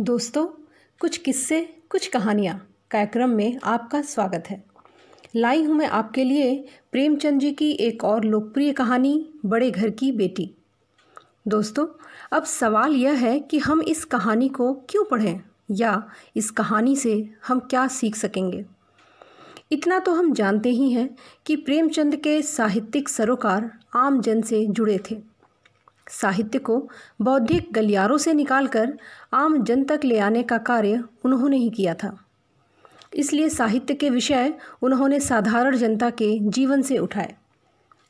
दोस्तों कुछ किस्से कुछ कहानियाँ कार्यक्रम में आपका स्वागत है लाई हूँ मैं आपके लिए प्रेमचंद जी की एक और लोकप्रिय कहानी बड़े घर की बेटी दोस्तों अब सवाल यह है कि हम इस कहानी को क्यों पढ़ें या इस कहानी से हम क्या सीख सकेंगे इतना तो हम जानते ही हैं कि प्रेमचंद के साहित्यिक सरोकार आम जन से जुड़े थे साहित्य को बौद्धिक गलियारों से निकालकर आम जन तक ले आने का कार्य उन्होंने ही किया था इसलिए साहित्य के विषय उन्होंने साधारण जनता के जीवन से उठाए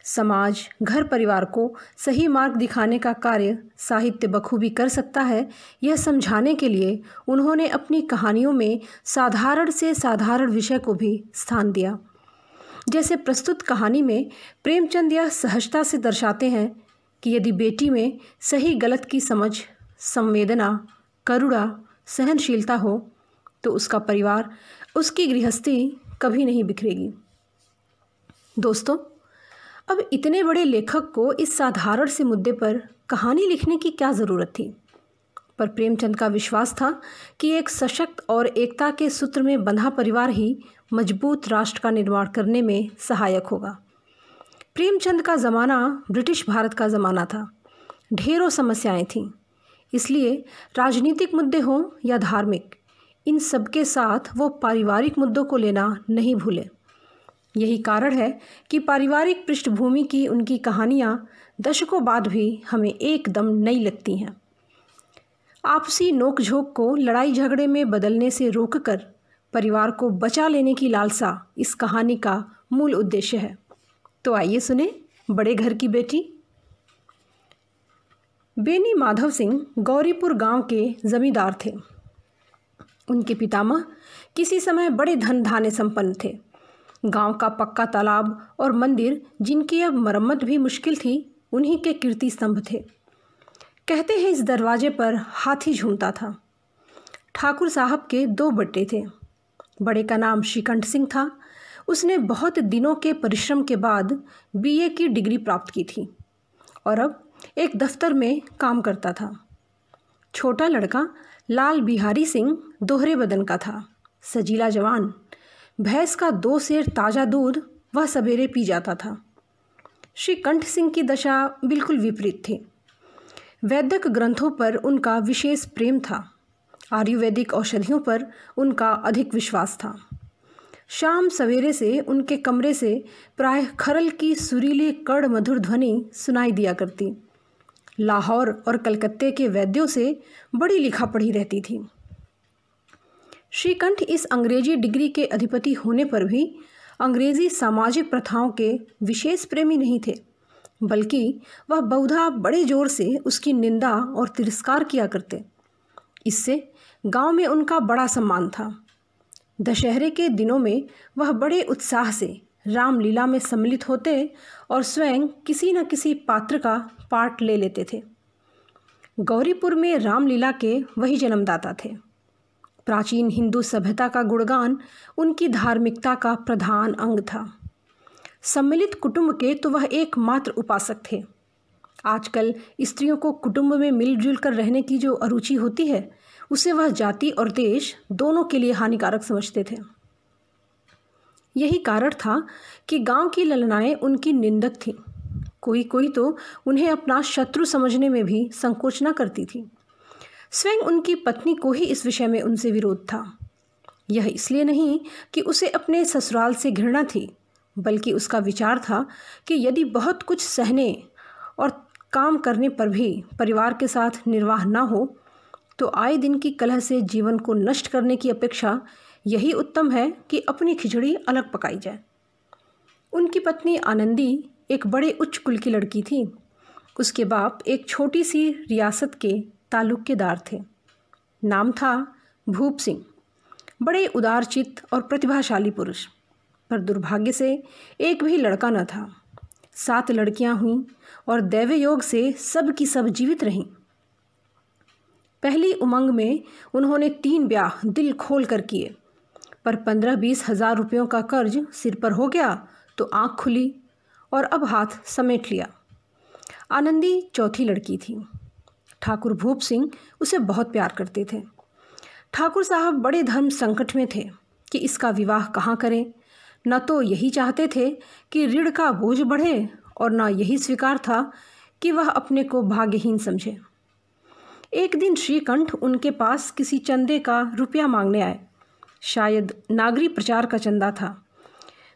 समाज घर परिवार को सही मार्ग दिखाने का कार्य साहित्य बखूबी कर सकता है यह समझाने के लिए उन्होंने अपनी कहानियों में साधारण से साधारण विषय को भी स्थान दिया जैसे प्रस्तुत कहानी में प्रेमचंद यह सहजता से दर्शाते हैं कि यदि बेटी में सही गलत की समझ संवेदना करुणा सहनशीलता हो तो उसका परिवार उसकी गृहस्थी कभी नहीं बिखरेगी दोस्तों अब इतने बड़े लेखक को इस साधारण से मुद्दे पर कहानी लिखने की क्या ज़रूरत थी पर प्रेमचंद का विश्वास था कि एक सशक्त और एकता के सूत्र में बंधा परिवार ही मजबूत राष्ट्र का निर्माण करने में सहायक होगा प्रेमचंद का ज़माना ब्रिटिश भारत का ज़माना था ढेरों समस्याएं थीं इसलिए राजनीतिक मुद्दे हों या धार्मिक इन सबके साथ वो पारिवारिक मुद्दों को लेना नहीं भूले यही कारण है कि पारिवारिक पृष्ठभूमि की उनकी कहानियाँ दशकों बाद भी हमें एकदम नई लगती हैं आपसी नोकझोंक को लड़ाई झगड़े में बदलने से रोककर परिवार को बचा लेने की लालसा इस कहानी का मूल उद्देश्य है तो आइए सुने बड़े घर की बेटी बेनी माधव सिंह गौरीपुर गांव के जमींदार थे उनके पितामह किसी समय बड़े धन धाने संपन्न थे गांव का पक्का तालाब और मंदिर जिनकी अब मरम्मत भी मुश्किल थी उन्हीं के कीर्ति स्तंभ थे कहते हैं इस दरवाजे पर हाथी झूमता था ठाकुर साहब के दो बट्टे थे बड़े का नाम श्रीकंठ सिंह था उसने बहुत दिनों के परिश्रम के बाद बीए की डिग्री प्राप्त की थी और अब एक दफ्तर में काम करता था छोटा लड़का लाल बिहारी सिंह दोहरे बदन का था सजीला जवान भैंस का दो सेर ताज़ा दूध वह सवेरे पी जाता था श्री कंठ सिंह की दशा बिल्कुल विपरीत थी वैदिक ग्रंथों पर उनका विशेष प्रेम था आयुर्वेदिक औषधियों पर उनका अधिक विश्वास था शाम सवेरे से उनके कमरे से प्रायः खरल की सुरीली कड़ मधुर ध्वनि सुनाई दिया करती लाहौर और कलकत्ते के वैद्यों से बड़ी लिखा पढ़ी रहती थी श्रीकंठ इस अंग्रेजी डिग्री के अधिपति होने पर भी अंग्रेजी सामाजिक प्रथाओं के विशेष प्रेमी नहीं थे बल्कि वह बहुधा बड़े जोर से उसकी निंदा और तिरस्कार किया करते इससे गांव में उनका बड़ा सम्मान था दशहरे के दिनों में वह बड़े उत्साह से रामलीला में सम्मिलित होते और स्वयं किसी न किसी पात्र का पाठ ले लेते थे गौरीपुर में रामलीला के वही जन्मदाता थे प्राचीन हिंदू सभ्यता का गुणगान उनकी धार्मिकता का प्रधान अंग था सम्मिलित कुटुंब के तो वह एकमात्र उपासक थे आजकल स्त्रियों को कुटुंब में मिलजुल कर रहने की जो अरुचि होती है उसे वह जाति और देश दोनों के लिए हानिकारक समझते थे यही कारण था कि गांव की ललनाएं उनकी निंदक थीं कोई कोई तो उन्हें अपना शत्रु समझने में भी संकोच न करती थी स्वयं उनकी पत्नी को ही इस विषय में उनसे विरोध था यह इसलिए नहीं कि उसे अपने ससुराल से घृणा थी बल्कि उसका विचार था कि यदि बहुत कुछ सहने और काम करने पर भी परिवार के साथ निर्वाह न हो तो आए दिन की कलह से जीवन को नष्ट करने की अपेक्षा यही उत्तम है कि अपनी खिचड़ी अलग पकाई जाए उनकी पत्नी आनंदी एक बड़े उच्च कुल की लड़की थी उसके बाप एक छोटी सी रियासत के ताल्लुकेदार थे नाम था भूप सिंह बड़े उदारचित और प्रतिभाशाली पुरुष पर दुर्भाग्य से एक भी लड़का न था सात लड़कियां हुईं और दैव योग से सब की सब जीवित रहीं पहली उमंग में उन्होंने तीन ब्याह दिल खोल कर किए पर पंद्रह बीस हजार रुपयों का कर्ज सिर पर हो गया तो आँख खुली और अब हाथ समेट लिया आनंदी चौथी लड़की थी ठाकुर भूप सिंह उसे बहुत प्यार करते थे ठाकुर साहब बड़े धर्म संकट में थे कि इसका विवाह कहाँ करें न तो यही चाहते थे कि ऋण का बोझ बढ़े और न यही स्वीकार था कि वह अपने को भाग्यहीन समझे एक दिन श्रीकंठ उनके पास किसी चंदे का रुपया मांगने आए शायद नागरी प्रचार का चंदा था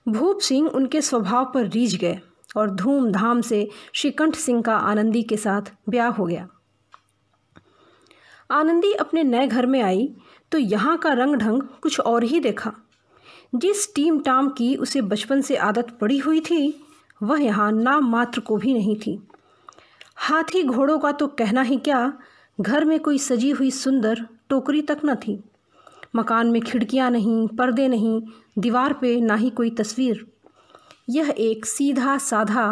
भूप सिंह उनके स्वभाव पर रीझ गए और धूमधाम से श्रीकंठ सिंह का आनंदी के साथ ब्याह हो गया आनंदी अपने नए घर में आई तो यहाँ का रंग ढंग कुछ और ही देखा जिस टीम टाम की उसे बचपन से आदत पड़ी हुई थी वह यहाँ नाम मात्र को भी नहीं थी हाथी घोड़ों का तो कहना ही क्या घर में कोई सजी हुई सुंदर टोकरी तक न थी मकान में खिड़कियां नहीं पर्दे नहीं दीवार पे ना ही कोई तस्वीर यह एक सीधा साधा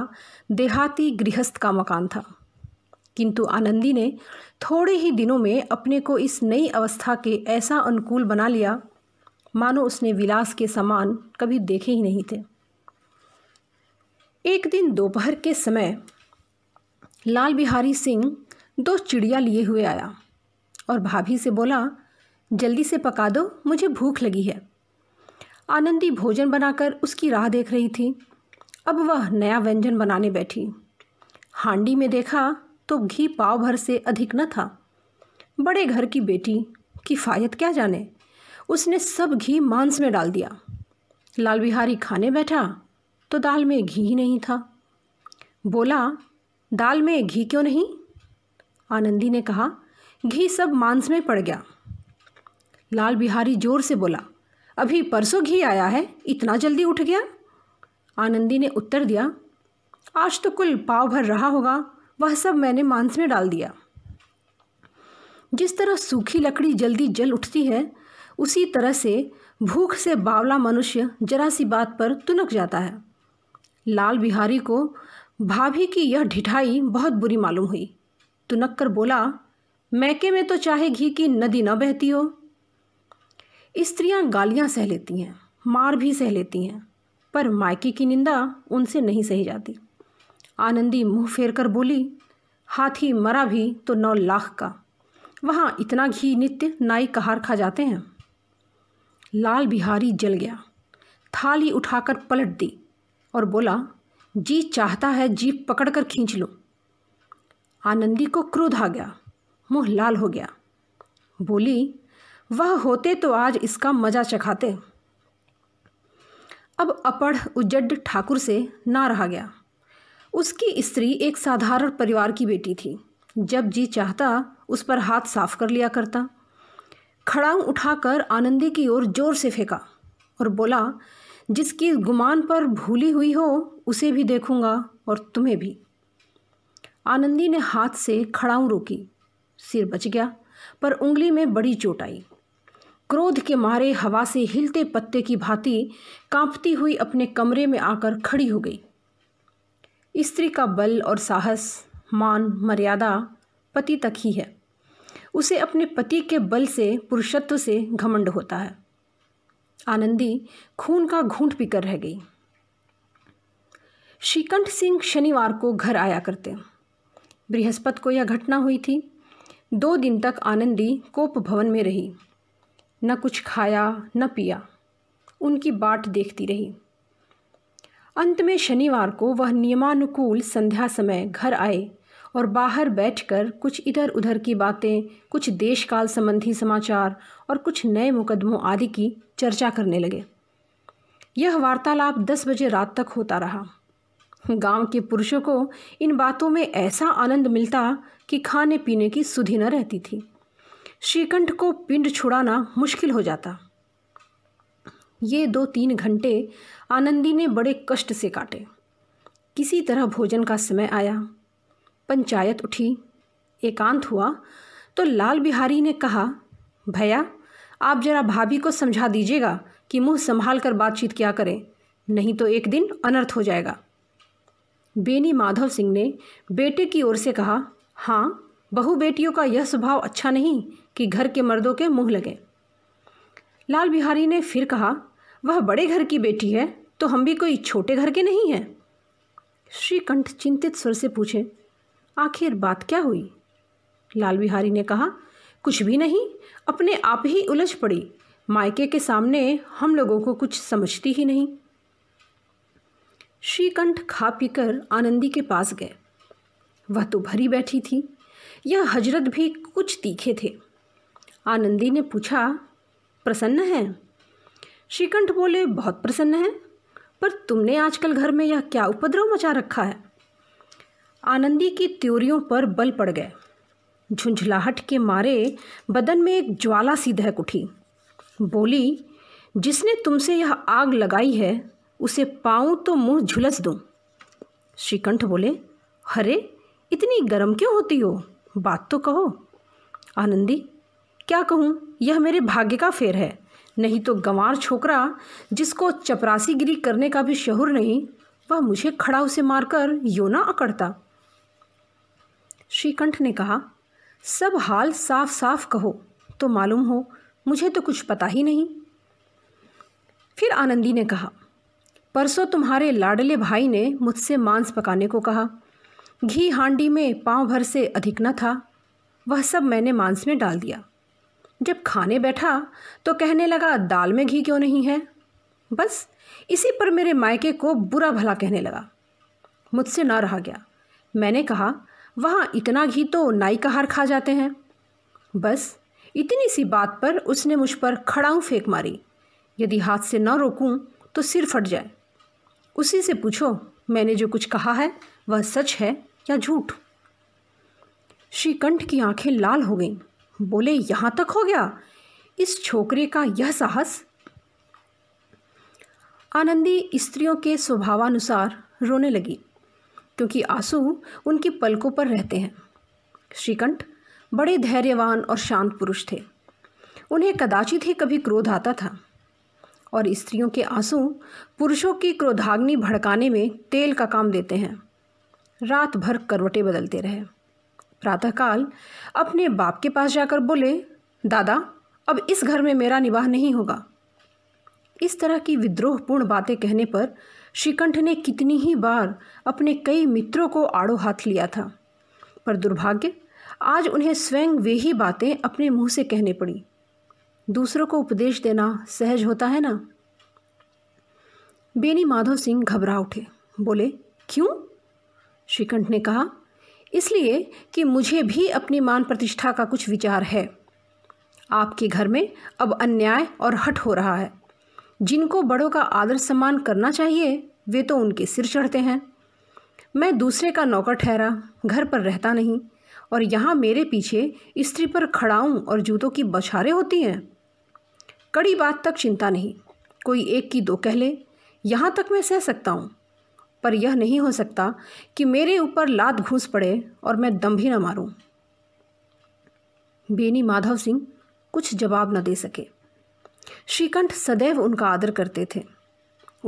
देहाती गृहस्थ का मकान था किंतु आनंदी ने थोड़े ही दिनों में अपने को इस नई अवस्था के ऐसा अनुकूल बना लिया मानो उसने विलास के सामान कभी देखे ही नहीं थे एक दिन दोपहर के समय लाल बिहारी सिंह दो चिड़िया लिए हुए आया और भाभी से बोला जल्दी से पका दो मुझे भूख लगी है आनंदी भोजन बनाकर उसकी राह देख रही थी अब वह नया व्यंजन बनाने बैठी हांडी में देखा तो घी पाव भर से अधिक न था बड़े घर की बेटी किफ़ायत क्या जाने उसने सब घी मांस में डाल दिया लाल बिहारी खाने बैठा तो दाल में घी ही नहीं था बोला दाल में घी क्यों नहीं आनंदी ने कहा घी सब मांस में पड़ गया लाल बिहारी जोर से बोला अभी परसों घी आया है इतना जल्दी उठ गया आनंदी ने उत्तर दिया आज तो कुल पाव भर रहा होगा वह सब मैंने मांस में डाल दिया जिस तरह सूखी लकड़ी जल्दी जल उठती है उसी तरह से भूख से बावला मनुष्य जरा सी बात पर तुनक जाता है लाल बिहारी को भाभी की यह ढिठाई बहुत बुरी मालूम हुई तुनक्कर बोला मैके में तो चाहे घी की नदी न बहती हो स्त्रियां गालियां सह लेती हैं मार भी सह लेती हैं पर मायके की निंदा उनसे नहीं सही जाती आनंदी मुंह फेर कर बोली हाथी मरा भी तो नौ लाख का वहाँ इतना घी नित्य नाई कहार खा जाते हैं लाल बिहारी जल गया थाली उठाकर पलट दी और बोला जी चाहता है जीप पकड़कर खींच लो आनंदी को क्रोध आ गया मुंह लाल हो गया बोली वह होते तो आज इसका मजा चखाते अब अपढ़ उज्जड ठाकुर से ना रहा गया उसकी स्त्री एक साधारण परिवार की बेटी थी जब जी चाहता उस पर हाथ साफ कर लिया करता खड़ांग उठाकर आनंदी की ओर जोर से फेंका और बोला जिसकी गुमान पर भूली हुई हो उसे भी देखूंगा और तुम्हें भी आनंदी ने हाथ से खड़ाऊँ रोकी सिर बच गया पर उंगली में बड़ी चोट आई क्रोध के मारे हवा से हिलते पत्ते की भांति कांपती हुई अपने कमरे में आकर खड़ी हो गई स्त्री का बल और साहस मान मर्यादा पति तक ही है उसे अपने पति के बल से पुरुषत्व से घमंड होता है आनंदी खून का घूंट पीकर रह गई श्रीकंठ सिंह शनिवार को घर आया करते बृहस्पति को यह घटना हुई थी दो दिन तक आनंदी कोप भवन में रही न कुछ खाया न पिया उनकी बाट देखती रही अंत में शनिवार को वह नियमानुकूल संध्या समय घर आए और बाहर बैठकर कुछ इधर उधर की बातें कुछ देशकाल संबंधी समाचार और कुछ नए मुकदमों आदि की चर्चा करने लगे यह वार्तालाप दस बजे रात तक होता रहा गांव के पुरुषों को इन बातों में ऐसा आनंद मिलता कि खाने पीने की सुधि न रहती थी श्रीकंठ को पिंड छुड़ाना मुश्किल हो जाता ये दो तीन घंटे आनंदी ने बड़े कष्ट से काटे किसी तरह भोजन का समय आया पंचायत उठी एकांत हुआ तो लाल बिहारी ने कहा भैया आप जरा भाभी को समझा दीजिएगा कि मुंह संभाल कर बातचीत क्या करें नहीं तो एक दिन अनर्थ हो जाएगा बेनी माधव सिंह ने बेटे की ओर से कहा हाँ बहु बेटियों का यह स्वभाव अच्छा नहीं कि घर के मर्दों के मुंह लगे लाल बिहारी ने फिर कहा वह बड़े घर की बेटी है तो हम भी कोई छोटे घर के नहीं हैं श्रीकंठ चिंतित स्वर से पूछे आखिर बात क्या हुई लाल बिहारी ने कहा कुछ भी नहीं अपने आप ही उलझ पड़ी मायके के सामने हम लोगों को कुछ समझती ही नहीं श्रीकंठ खा पीकर आनंदी के पास गए वह तो भरी बैठी थी यह हजरत भी कुछ तीखे थे आनंदी ने पूछा प्रसन्न है श्रीकंठ बोले बहुत प्रसन्न है पर तुमने आजकल घर में यह क्या उपद्रव मचा रखा है आनंदी की त्योरियों पर बल पड़ गए झुंझलाहट के मारे बदन में एक ज्वाला सी दहक उठी बोली जिसने तुमसे यह आग लगाई है उसे पाऊँ तो मुँह झुलस दूँ श्रीकंठ बोले हरे इतनी गर्म क्यों होती हो बात तो कहो आनंदी क्या कहूँ यह मेरे भाग्य का फेर है नहीं तो गंवार छोकरा जिसको चपरासीगिरी करने का भी शहर नहीं वह मुझे खड़ा उसे मारकर यो ना अकड़ता श्रीकंठ ने कहा सब हाल साफ साफ कहो तो मालूम हो मुझे तो कुछ पता ही नहीं फिर आनंदी ने कहा परसों तुम्हारे लाडले भाई ने मुझसे मांस पकाने को कहा घी हांडी में पाँव भर से अधिक न था वह सब मैंने मांस में डाल दिया जब खाने बैठा तो कहने लगा दाल में घी क्यों नहीं है बस इसी पर मेरे मायके को बुरा भला कहने लगा मुझसे ना रहा गया मैंने कहा वहाँ इतना घी तो नाई का हार खा जाते हैं बस इतनी सी बात पर उसने मुझ पर खड़ाऊँ फेंक मारी यदि हाथ से न रोकूं तो सिर फट जाए उसी से पूछो मैंने जो कुछ कहा है वह सच है या झूठ श्रीकंठ की आंखें लाल हो गईं बोले यहाँ तक हो गया इस छोकरे का यह साहस आनंदी स्त्रियों के स्वभावानुसार रोने लगी क्योंकि आंसू उनकी पलकों पर रहते हैं श्रीकंठ बड़े धैर्यवान और शांत पुरुष थे उन्हें कदाचित ही कभी क्रोध आता था और स्त्रियों के आंसू पुरुषों की क्रोधाग्नि भड़काने में तेल का काम देते हैं रात भर करवटें बदलते रहे प्रातःकाल अपने बाप के पास जाकर बोले दादा अब इस घर में मेरा निवाह नहीं होगा इस तरह की विद्रोहपूर्ण बातें कहने पर श्रीकंठ ने कितनी ही बार अपने कई मित्रों को आड़ो हाथ लिया था पर दुर्भाग्य आज उन्हें स्वयं वे ही बातें अपने मुंह से कहने पड़ी दूसरों को उपदेश देना सहज होता है ना बेनी माधव सिंह घबरा उठे बोले क्यों श्रीकंठ ने कहा इसलिए कि मुझे भी अपनी मान प्रतिष्ठा का कुछ विचार है आपके घर में अब अन्याय और हट हो रहा है जिनको बड़ों का आदर सम्मान करना चाहिए वे तो उनके सिर चढ़ते हैं मैं दूसरे का नौकर ठहरा घर पर रहता नहीं और यहाँ मेरे पीछे स्त्री पर खड़ाऊँ और जूतों की बछारें होती हैं कड़ी बात तक चिंता नहीं कोई एक की दो कह ले यहाँ तक मैं सह सकता हूँ पर यह नहीं हो सकता कि मेरे ऊपर लात घूस पड़े और मैं दम भी न मारूं। बेनी माधव सिंह कुछ जवाब न दे सके श्रीकंठ सदैव उनका आदर करते थे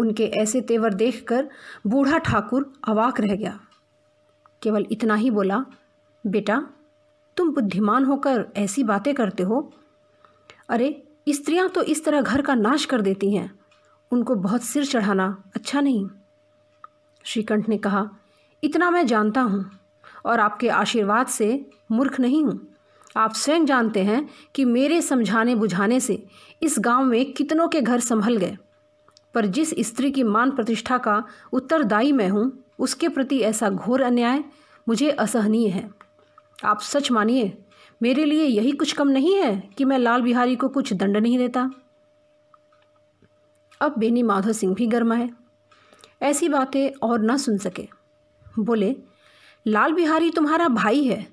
उनके ऐसे तेवर देखकर बूढ़ा ठाकुर अवाक रह गया केवल इतना ही बोला बेटा तुम बुद्धिमान होकर ऐसी बातें करते हो अरे स्त्रियां तो इस तरह घर का नाश कर देती हैं उनको बहुत सिर चढ़ाना अच्छा नहीं श्रीकंठ ने कहा इतना मैं जानता हूँ और आपके आशीर्वाद से मूर्ख नहीं हूँ आप स्वयं जानते हैं कि मेरे समझाने बुझाने से इस गांव में कितनों के घर संभल गए पर जिस स्त्री की मान प्रतिष्ठा का उत्तरदायी मैं हूँ उसके प्रति ऐसा घोर अन्याय मुझे असहनीय है आप सच मानिए मेरे लिए यही कुछ कम नहीं है कि मैं लाल बिहारी को कुछ दंड नहीं देता अब बेनी माधव सिंह भी गर्मा है ऐसी बातें और ना सुन सके बोले लाल बिहारी तुम्हारा भाई है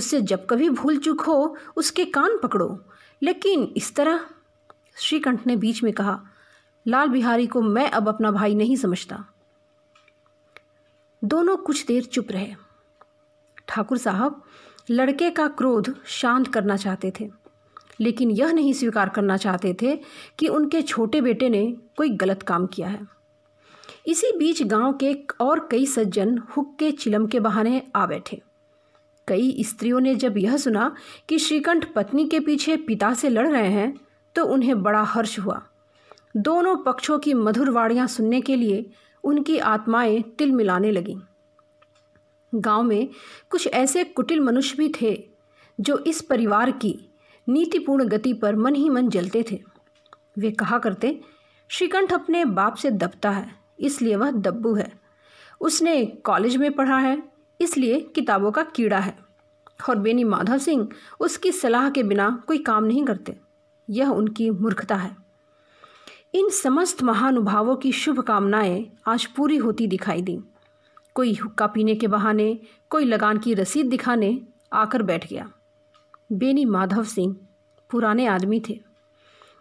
उससे जब कभी भूल चूक हो उसके कान पकड़ो लेकिन इस तरह श्रीकंठ ने बीच में कहा लाल बिहारी को मैं अब अपना भाई नहीं समझता दोनों कुछ देर चुप रहे ठाकुर साहब लड़के का क्रोध शांत करना चाहते थे लेकिन यह नहीं स्वीकार करना चाहते थे कि उनके छोटे बेटे ने कोई गलत काम किया है इसी बीच गांव के और कई सज्जन हुक्के चिलम के बहाने आ बैठे कई स्त्रियों ने जब यह सुना कि श्रीकंठ पत्नी के पीछे पिता से लड़ रहे हैं तो उन्हें बड़ा हर्ष हुआ दोनों पक्षों की मधुर सुनने के लिए उनकी आत्माएं तिल मिलाने लगीं गांव में कुछ ऐसे कुटिल मनुष्य भी थे जो इस परिवार की नीतिपूर्ण गति पर मन ही मन जलते थे वे कहा करते श्रीकंठ अपने बाप से दबता है इसलिए वह दब्बू है उसने कॉलेज में पढ़ा है इसलिए किताबों का कीड़ा है और बेनी माधव सिंह उसकी सलाह के बिना कोई काम नहीं करते यह उनकी मूर्खता है इन समस्त महानुभावों की शुभकामनाएं आज पूरी होती दिखाई दीं कोई हुक्का पीने के बहाने कोई लगान की रसीद दिखाने आकर बैठ गया बेनी माधव सिंह पुराने आदमी थे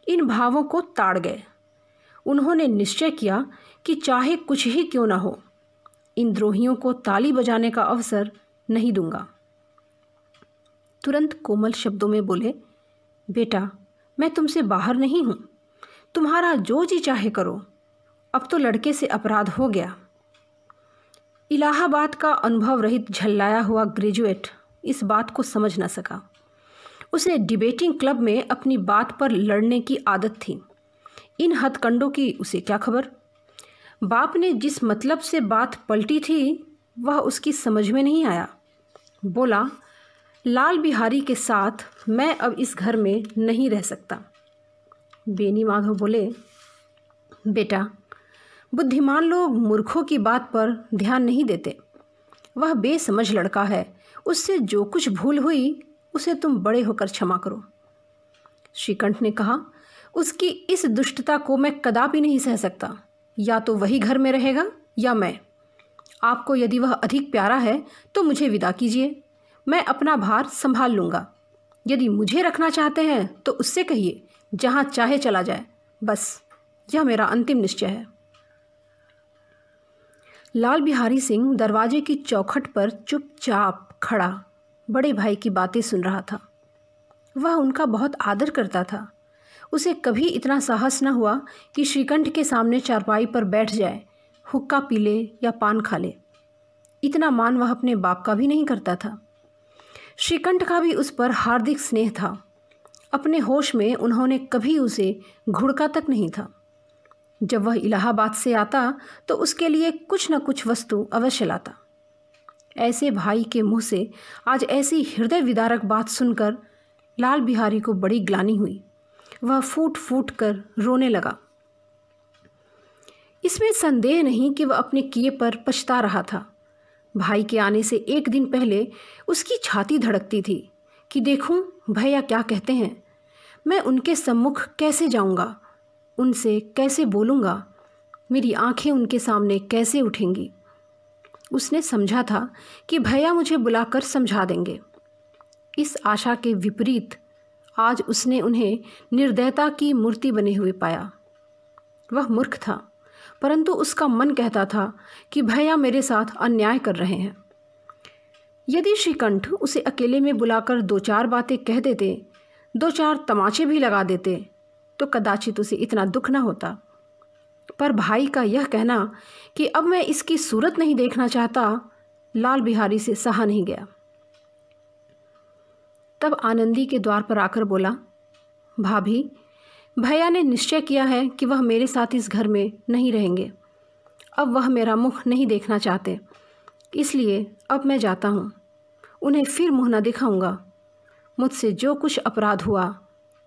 इन भावों को ताड़ गए उन्होंने निश्चय किया कि चाहे कुछ ही क्यों ना हो इन द्रोहियों को ताली बजाने का अवसर नहीं दूंगा तुरंत कोमल शब्दों में बोले बेटा मैं तुमसे बाहर नहीं हूँ तुम्हारा जो जी चाहे करो अब तो लड़के से अपराध हो गया इलाहाबाद का अनुभव रहित झल्लाया हुआ ग्रेजुएट इस बात को समझ ना सका उसे डिबेटिंग क्लब में अपनी बात पर लड़ने की आदत थी इन हथकंडों की उसे क्या खबर बाप ने जिस मतलब से बात पलटी थी वह उसकी समझ में नहीं आया बोला लाल बिहारी के साथ मैं अब इस घर में नहीं रह सकता बेनी माधव बोले बेटा बुद्धिमान लोग मूर्खों की बात पर ध्यान नहीं देते वह बेसमझ लड़का है उससे जो कुछ भूल हुई उसे तुम बड़े होकर क्षमा करो श्रीकंठ ने कहा उसकी इस दुष्टता को मैं कदापि नहीं सह सकता या तो वही घर में रहेगा या मैं आपको यदि वह अधिक प्यारा है तो मुझे विदा कीजिए मैं अपना भार संभाल लूँगा यदि मुझे रखना चाहते हैं तो उससे कहिए जहाँ चाहे चला जाए बस यह मेरा अंतिम निश्चय है लाल बिहारी सिंह दरवाजे की चौखट पर चुपचाप खड़ा बड़े भाई की बातें सुन रहा था वह उनका बहुत आदर करता था उसे कभी इतना साहस न हुआ कि श्रीकंठ के सामने चारपाई पर बैठ जाए हुक्का पी ले या पान खा ले इतना मान वह अपने बाप का भी नहीं करता था श्रीकंठ का भी उस पर हार्दिक स्नेह था अपने होश में उन्होंने कभी उसे घुड़का तक नहीं था जब वह इलाहाबाद से आता तो उसके लिए कुछ न कुछ वस्तु अवश्य लाता ऐसे भाई के मुंह से आज ऐसी हृदय विदारक बात सुनकर लाल बिहारी को बड़ी ग्लानी हुई वह फूट फूट कर रोने लगा इसमें संदेह नहीं कि वह अपने किए पर पछता रहा था भाई के आने से एक दिन पहले उसकी छाती धड़कती थी कि देखूं भैया क्या कहते हैं मैं उनके सम्मुख कैसे जाऊंगा उनसे कैसे बोलूँगा मेरी आंखें उनके सामने कैसे उठेंगी उसने समझा था कि भैया मुझे बुलाकर समझा देंगे इस आशा के विपरीत आज उसने उन्हें निर्दयता की मूर्ति बने हुए पाया वह मूर्ख था परंतु उसका मन कहता था कि भैया मेरे साथ अन्याय कर रहे हैं यदि श्रीकंठ उसे अकेले में बुलाकर दो चार बातें कह देते दो चार तमाचे भी लगा देते तो कदाचित उसे इतना दुख न होता पर भाई का यह कहना कि अब मैं इसकी सूरत नहीं देखना चाहता लाल बिहारी से सहा नहीं गया तब आनंदी के द्वार पर आकर बोला भाभी भैया ने निश्चय किया है कि वह मेरे साथ इस घर में नहीं रहेंगे अब वह मेरा मुख नहीं देखना चाहते इसलिए अब मैं जाता हूँ उन्हें फिर मुँह न दिखाऊंगा मुझसे जो कुछ अपराध हुआ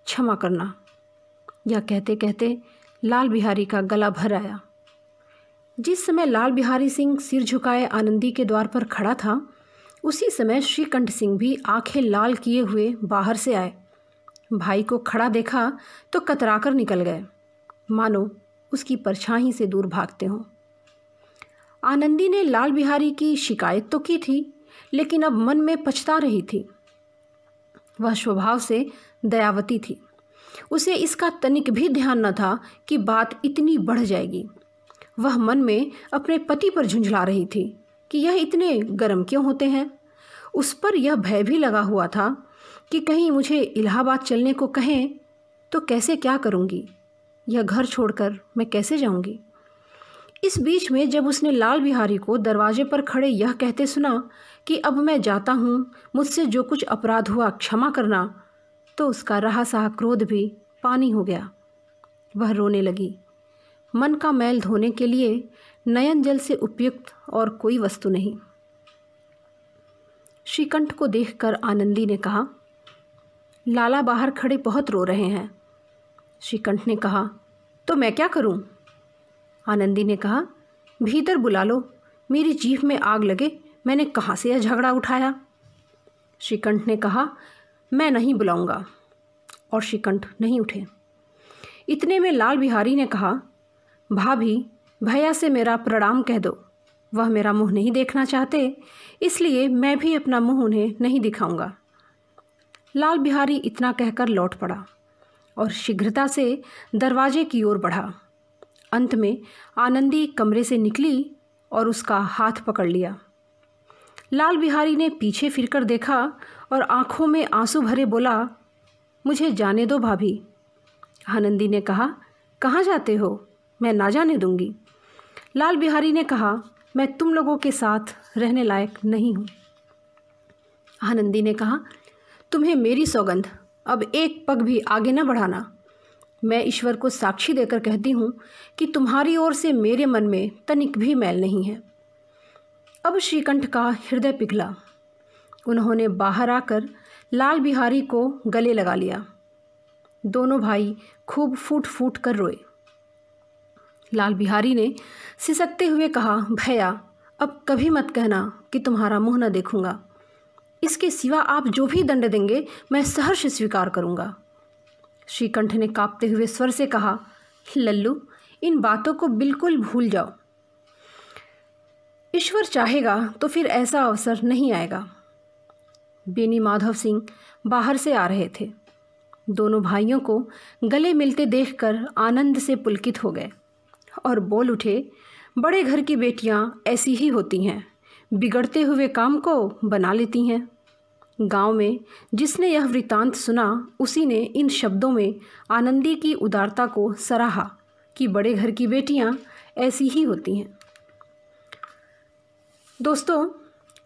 क्षमा करना यह कहते कहते लाल बिहारी का गला भर आया जिस समय लाल बिहारी सिंह सिर झुकाए आनंदी के द्वार पर खड़ा था उसी समय श्रीकंठ सिंह भी आंखें लाल किए हुए बाहर से आए भाई को खड़ा देखा तो कतराकर निकल गए मानो उसकी परछाई से दूर भागते हों आनंदी ने लाल बिहारी की शिकायत तो की थी लेकिन अब मन में पछता रही थी वह स्वभाव से दयावती थी उसे इसका तनिक भी ध्यान न था कि बात इतनी बढ़ जाएगी वह मन में अपने पति पर झुंझला रही थी कि यह इतने गर्म क्यों होते हैं उस पर यह भय भी लगा हुआ था कि कहीं मुझे इलाहाबाद चलने को कहें तो कैसे क्या करूँगी यह घर छोड़कर मैं कैसे जाऊँगी इस बीच में जब उसने लाल बिहारी को दरवाजे पर खड़े यह कहते सुना कि अब मैं जाता हूँ मुझसे जो कुछ अपराध हुआ क्षमा करना तो उसका रहा सहा क्रोध भी पानी हो गया वह रोने लगी मन का मैल धोने के लिए नयन जल से उपयुक्त और कोई वस्तु नहीं श्रीकंठ को देखकर आनंदी ने कहा लाला बाहर खड़े बहुत रो रहे हैं श्रीकंठ ने कहा तो मैं क्या करूं? आनंदी ने कहा भीतर बुला लो मेरी जीभ में आग लगे मैंने कहाँ से यह झगड़ा उठाया श्रीकंठ ने कहा मैं नहीं बुलाऊंगा और श्रीकंठ नहीं उठे इतने में लाल बिहारी ने कहा भाभी भैया से मेरा प्रणाम कह दो वह मेरा मुंह नहीं देखना चाहते इसलिए मैं भी अपना मुंह उन्हें नहीं दिखाऊंगा लाल बिहारी इतना कहकर लौट पड़ा और शीघ्रता से दरवाजे की ओर बढ़ा अंत में आनंदी कमरे से निकली और उसका हाथ पकड़ लिया लाल बिहारी ने पीछे फिरकर देखा और आंखों में आंसू भरे बोला मुझे जाने दो भाभी आनंदी ने कहा कहाँ जाते हो मैं ना जाने दूंगी लाल बिहारी ने कहा मैं तुम लोगों के साथ रहने लायक नहीं हूँ आनंदी ने कहा तुम्हें मेरी सौगंध अब एक पग भी आगे न बढ़ाना मैं ईश्वर को साक्षी देकर कहती हूँ कि तुम्हारी ओर से मेरे मन में तनिक भी मैल नहीं है अब श्रीकंठ का हृदय पिघला उन्होंने बाहर आकर लाल बिहारी को गले लगा लिया दोनों भाई खूब फूट फूट कर रोए लाल बिहारी ने सिसकते हुए कहा भैया अब कभी मत कहना कि तुम्हारा मुंह न देखूंगा इसके सिवा आप जो भी दंड देंगे मैं सहर्ष स्वीकार करूंगा श्रीकंठ ने कांपते हुए स्वर से कहा लल्लू इन बातों को बिल्कुल भूल जाओ ईश्वर चाहेगा तो फिर ऐसा अवसर नहीं आएगा बेनी माधव सिंह बाहर से आ रहे थे दोनों भाइयों को गले मिलते देखकर आनंद से पुलकित हो गए और बोल उठे बड़े घर की बेटियां ऐसी ही होती हैं बिगड़ते हुए काम को बना लेती हैं गांव में जिसने यह वृतांत सुना उसी ने इन शब्दों में आनंदी की उदारता को सराहा कि बड़े घर की बेटियां ऐसी ही होती हैं दोस्तों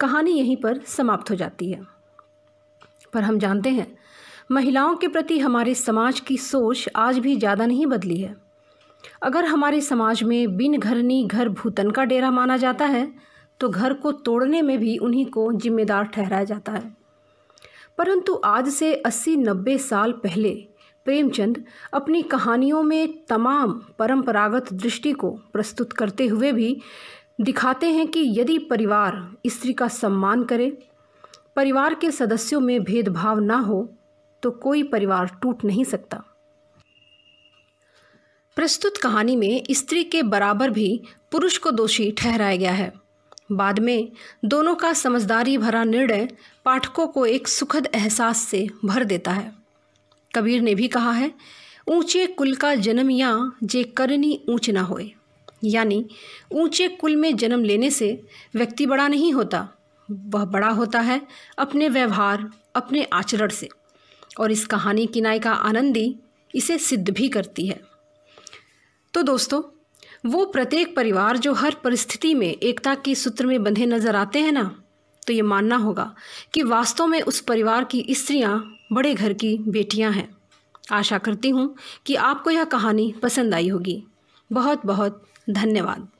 कहानी यहीं पर समाप्त हो जाती है पर हम जानते हैं महिलाओं के प्रति हमारे समाज की सोच आज भी ज़्यादा नहीं बदली है अगर हमारे समाज में बिन घरनी घर भूतन का डेरा माना जाता है तो घर को तोड़ने में भी उन्हीं को जिम्मेदार ठहराया जाता है परंतु आज से 80-90 साल पहले प्रेमचंद अपनी कहानियों में तमाम परंपरागत दृष्टि को प्रस्तुत करते हुए भी दिखाते हैं कि यदि परिवार स्त्री का सम्मान करे परिवार के सदस्यों में भेदभाव ना हो तो कोई परिवार टूट नहीं सकता प्रस्तुत कहानी में स्त्री के बराबर भी पुरुष को दोषी ठहराया गया है बाद में दोनों का समझदारी भरा निर्णय पाठकों को एक सुखद एहसास से भर देता है कबीर ने भी कहा है ऊंचे कुल का जन्म या जे करनी ऊंच ना होए यानी ऊंचे कुल में जन्म लेने से व्यक्ति बड़ा नहीं होता वह बड़ा होता है अपने व्यवहार अपने आचरण से और इस कहानी की नायिका आनंदी इसे सिद्ध भी करती है तो दोस्तों वो प्रत्येक परिवार जो हर परिस्थिति में एकता के सूत्र में बंधे नजर आते हैं ना तो ये मानना होगा कि वास्तव में उस परिवार की स्त्रियाँ बड़े घर की बेटियाँ हैं आशा करती हूँ कि आपको यह कहानी पसंद आई होगी बहुत बहुत धन्यवाद